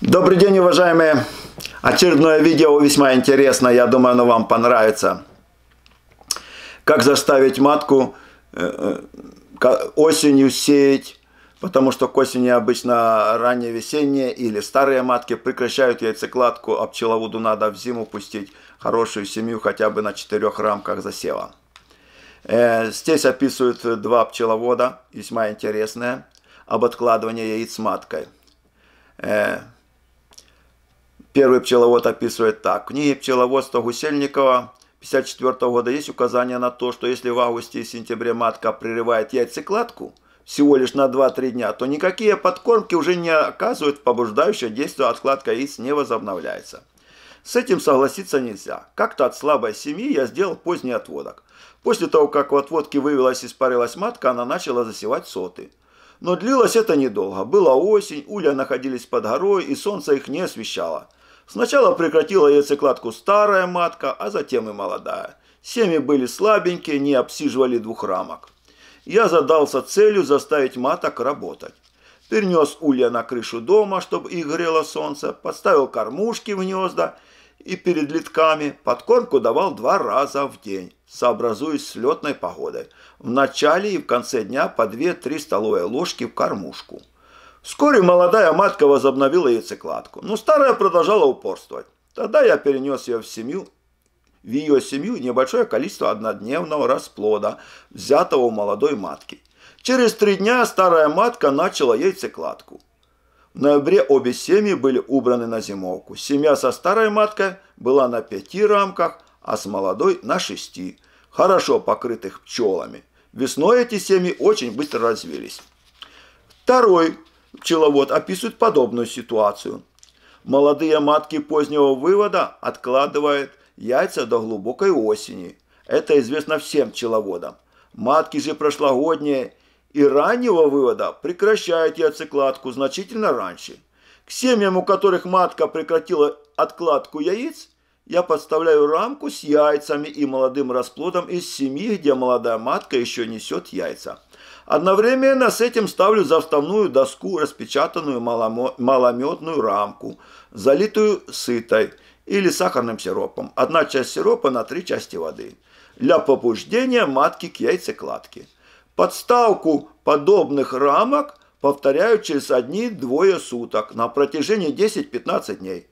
Добрый день, уважаемые! Очередное видео весьма интересно, я думаю, оно вам понравится. Как заставить матку э, э, осенью сеять, потому что к осени обычно ранние весенние или старые матки прекращают яйцекладку, а пчеловоду надо в зиму пустить хорошую семью хотя бы на четырех рамках засева. Э, здесь описывают два пчеловода, весьма интересные, об откладывании яиц маткой. Первый пчеловод описывает так. В книге пчеловодства Гусельникова 54 года есть указание на то, что если в августе и сентябре матка прерывает яйцекладку всего лишь на 2-3 дня, то никакие подкормки уже не оказывают побуждающее действие, откладка яиц не возобновляется. С этим согласиться нельзя. Как-то от слабой семьи я сделал поздний отводок. После того, как в отводке вывелась и испарилась матка, она начала засевать соты. Но длилось это недолго. Была осень, улья находились под горой, и солнце их не освещало. Сначала прекратила яйцекладку старая матка, а затем и молодая. Семьи были слабенькие, не обсиживали двух рамок. Я задался целью заставить маток работать. Перенес улья на крышу дома, чтобы их грело солнце, подставил кормушки в гнезда и перед литками подкормку давал два раза в день, сообразуясь с летной погодой. В начале и в конце дня по 2-3 столовые ложки в кормушку – Вскоре молодая матка возобновила яйцекладку, но старая продолжала упорствовать. Тогда я перенес ее в семью, в ее семью небольшое количество однодневного расплода, взятого у молодой матки. Через три дня старая матка начала яйцекладку. В ноябре обе семьи были убраны на зимовку. Семья со старой маткой была на пяти рамках, а с молодой на шести, хорошо покрытых пчелами. Весной эти семьи очень быстро развились. Второй Пчеловод описывает подобную ситуацию. Молодые матки позднего вывода откладывают яйца до глубокой осени. Это известно всем пчеловодам. Матки же прошлогодние и раннего вывода прекращают яйцекладку значительно раньше. К семьям, у которых матка прекратила откладку яиц, я подставляю рамку с яйцами и молодым расплодом из семьи, где молодая матка еще несет яйца. Одновременно с этим ставлю за вставную доску распечатанную малометную рамку, залитую сытой или сахарным сиропом. Одна часть сиропа на три части воды. Для побуждения матки к яйцекладке. Подставку подобных рамок повторяю через одни-двое суток на протяжении 10-15 дней.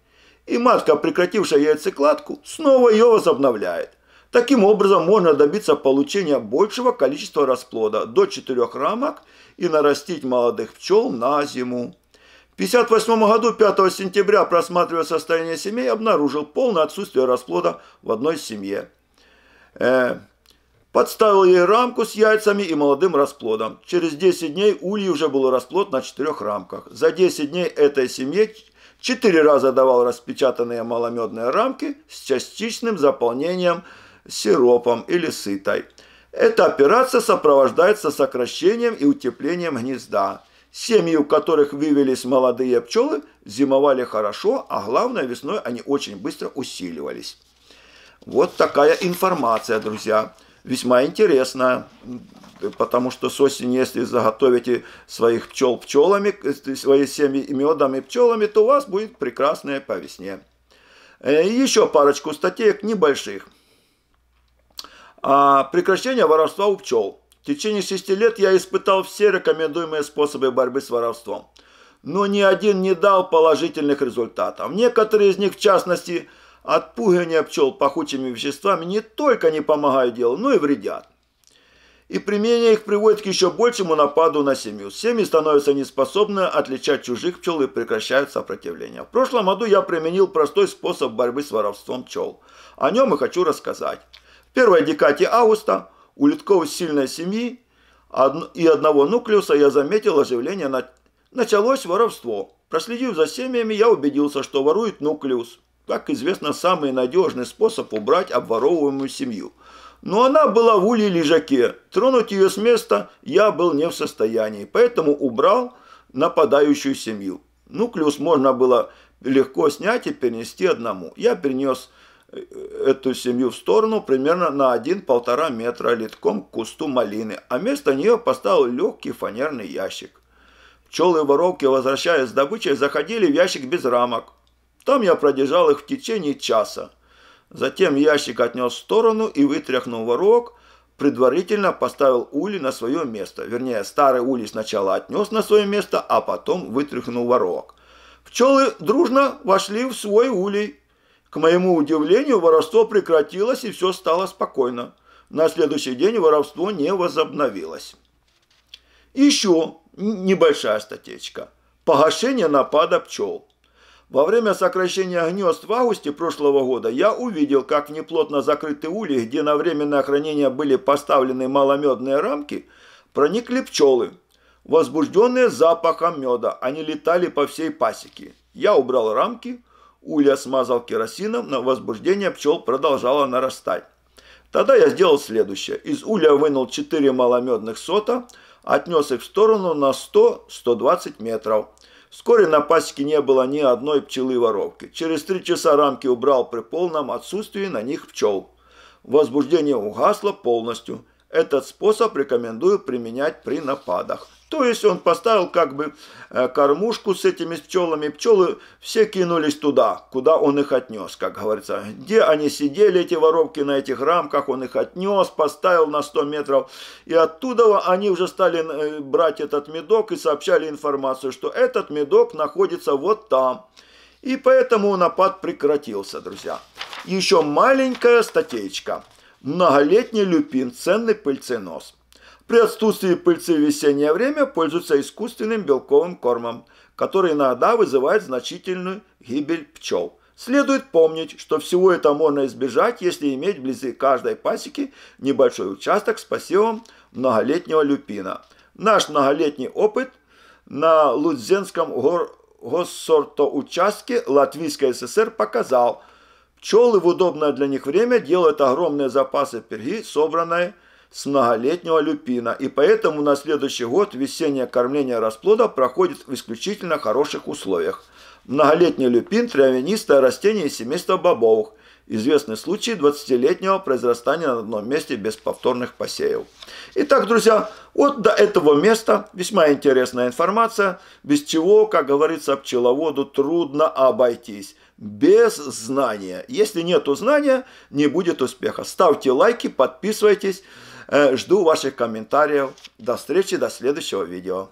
И матка, прекратившая яйцекладку, снова ее возобновляет. Таким образом можно добиться получения большего количества расплода до 4 рамок и нарастить молодых пчел на зиму. В 1958 году 5 сентября, просматривая состояние семей, обнаружил полное отсутствие расплода в одной семье. Э, подставил ей рамку с яйцами и молодым расплодом. Через 10 дней ульи уже был расплод на 4 рамках. За 10 дней этой семье четыре раза давал распечатанные маломедные рамки с частичным заполнением рамки сиропом или сытой. Эта операция сопровождается сокращением и утеплением гнезда. Семьи, у которых вывелись молодые пчелы, зимовали хорошо, а главное весной они очень быстро усиливались. Вот такая информация, друзья. Весьма интересная, потому что с осени, если заготовите своих пчел пчелами, свои семьи и медом и пчелами, то у вас будет прекрасное по весне. Э, еще парочку статей небольших. А, прекращение воровства у пчел. В течение 6 лет я испытал все рекомендуемые способы борьбы с воровством. Но ни один не дал положительных результатов. Некоторые из них, в частности, отпугивание пчел пахучими веществами не только не помогают делу, но и вредят. И применение их приводит к еще большему нападу на семью. Семьи становятся неспособны отличать чужих пчел и прекращают сопротивление. В прошлом году я применил простой способ борьбы с воровством пчел. О нем и хочу рассказать первой декате августа у Литков сильной семьи и одного нуклеуса я заметил оживление. Началось воровство. Проследив за семьями, я убедился, что ворует нуклеус. Как известно, самый надежный способ убрать обворовываемую семью. Но она была в улье лежаке. Тронуть ее с места я был не в состоянии, поэтому убрал нападающую семью. Нуклеус можно было легко снять и перенести одному. Я перенес эту семью в сторону примерно на 1-1,5 метра литком к кусту малины, а вместо нее поставил легкий фанерный ящик. Пчелы и воровки, возвращаясь с добычей, заходили в ящик без рамок. Там я продержал их в течение часа. Затем ящик отнес в сторону и, вытряхнул ворог. предварительно поставил ули на свое место. Вернее, старый улей сначала отнес на свое место, а потом вытряхнул ворог. Пчелы дружно вошли в свой улей к моему удивлению, воровство прекратилось и все стало спокойно. На следующий день воровство не возобновилось. Еще небольшая статечка. Погашение напада пчел. Во время сокращения гнезд в августе прошлого года я увидел, как в неплотно закрытые улей, где на временное хранение были поставлены маломедные рамки, проникли пчелы. Возбужденные запахом меда, они летали по всей пасеке. Я убрал рамки – Улья смазал керосином, но возбуждение пчел продолжало нарастать. Тогда я сделал следующее. Из улья вынул 4 маломедных сота, отнес их в сторону на 100-120 метров. Вскоре на пасеке не было ни одной пчелы-воровки. Через три часа рамки убрал при полном отсутствии на них пчел. Возбуждение угасло полностью. Этот способ рекомендую применять при нападах. То есть он поставил как бы э, кормушку с этими пчелами. Пчелы все кинулись туда, куда он их отнес, как говорится. Где они сидели, эти воробки, на этих рамках, он их отнес, поставил на 100 метров. И оттуда они уже стали э, брать этот медок и сообщали информацию, что этот медок находится вот там. И поэтому напад прекратился, друзья. Еще маленькая статейка. Многолетний люпин, ценный пыльценос. При отсутствии пыльцы в весеннее время пользуются искусственным белковым кормом, который иногда вызывает значительную гибель пчел. Следует помнить, что всего это можно избежать, если иметь вблизи каждой пасеки небольшой участок с посевом многолетнего люпина. Наш многолетний опыт на Лудзенском гор госсортоучастке Латвийской ССР показал, пчелы в удобное для них время делают огромные запасы перги, собранной с многолетнего люпина, и поэтому на следующий год весеннее кормление расплода проходит в исключительно хороших условиях. Многолетний люпин – травянистое растение из семейства бобовых. Известный случай 20-летнего произрастания на одном месте без повторных посеев. Итак, друзья, вот до этого места весьма интересная информация, без чего, как говорится, пчеловоду трудно обойтись без знания. Если нету знания, не будет успеха. Ставьте лайки, подписывайтесь. Э, жду ваших комментариев. До встречи, до следующего видео.